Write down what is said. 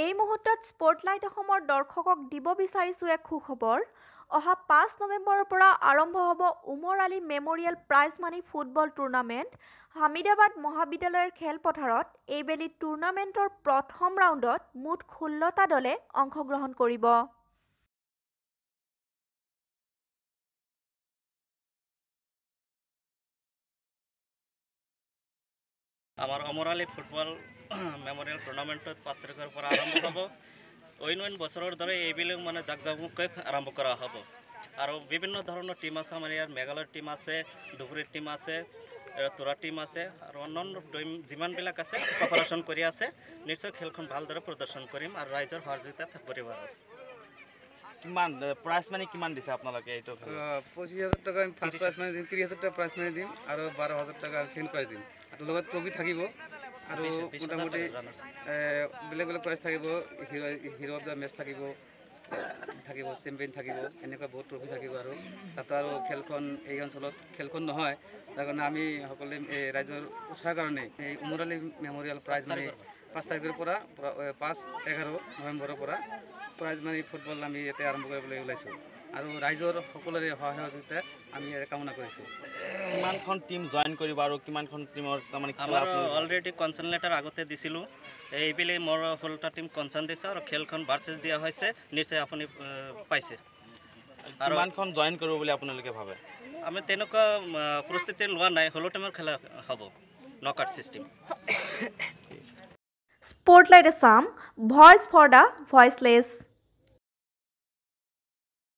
এই মুহূৰ্তত স্পটলাইট অসমৰ দৰ্শকক দিব বিচাৰিছোঁ এক সুখবৰ অহা পাঁচ নৱেম্বৰৰ পৰা আৰম্ভ হ'ব Umar Ali memorial prize money football tournament Hamidabad মহাবিদ্যালয়ৰ খেলপথাৰত এইবেলি টুৰ্ণামেণ্টৰ প্ৰথম ৰাউণ্ডত মুঠ ষোল্লটা দলে অংশগ্ৰহণ কৰিব আমার অমর আলী ফুটবল মেমোরিয়াল টুর্নামেণ্টত পাঁচ তারিখৰ পৰা আৰম্ভ হ'ব অইন অইন বছৰৰ দৰে এইবিলাক মানে জাক জাকজমককৈ আৰম্ভ কৰা হ'ব আৰু বিভিন্ন ধৰণৰ টিম আছে আমাৰ ইয়াৰ মেঘালয় টিম আছে ধুবুৰীৰ টিম আছে তোৰা টিম আছে আৰু অন্যান্য টিম যিমানবিলাক আছে কপাৰেশ্যন কৰি আছে নিশ্চয় খেলখন ভালদৰে প্ৰদৰ্শন কৰিম আৰু ৰাইজৰ সহযোগিতা পৰিবাৰৰ কিমান প্ৰাইস মানে কিমান দিছে আপোনালোকে এইটো পঁচিছ হাজাৰ টকা আমি ফাৰ্ষ্ট প্ৰাইজ মানে দিম ত্ৰিছ হাজাৰ টকা প্ৰাইজ মানে দিম আৰু বাৰ হাজাৰ টকা আমি সেন্ড কৰে দিন আৰ লগত প্ৰফি থাকিব আৰু মোটামুটি বেলেগ বেলেগ প্ৰাইজ থাকিব hero hero of the match থাকিব থাকিব চেম্পিয়ন থাকিব এনেকুৱা বহুত ট্ৰফি থাকিব আৰু তাতে আৰু খেলখন এই অঞ্চলত খেলখন নহয় তাৰ কাৰণে আমি সকলে ৰাইজৰ উৎসাহ কাৰণে এই উমৰালি মেম'ৰিয়েল প্ৰাইজ মানে পাঁচ তাৰিখৰ পৰা পাঁচ এঘাৰ নৱেম্বৰৰ পৰা প্ৰাইজ মানে ফুটবল আমি ইয়াতে আৰম্ভ কৰিবলৈ ওলাইছোঁ আৰু ৰাইজৰ সকলোৰে সহায় সহযোগিতা আমি কামনা কৰিছোঁ কিমানখন টীম জইন কৰিব আৰু কিমানখন টীমৰ তাৰমানে অলৰেডি কনচাৰ্ণ লেটাৰ আগতে দিছিলোঁ এইবেলি মোৰ ষোল্লটা টীম কনচাৰ্ণ দিছে আৰু খেলখন ভাৰ্চেছ দিয়া হৈছে নিশ্চয় আপুনি পাইছে আৰু ইমানখন জইন কৰিব বুলি আপোনালোকে ভাবে আমি তেনেকুৱা পৰিস্থিতি লোৱা নাই হ'লেও টাইমৰ খেলা হ'ব knock out system Spotlight a Psalm, Voice for the Voiceless.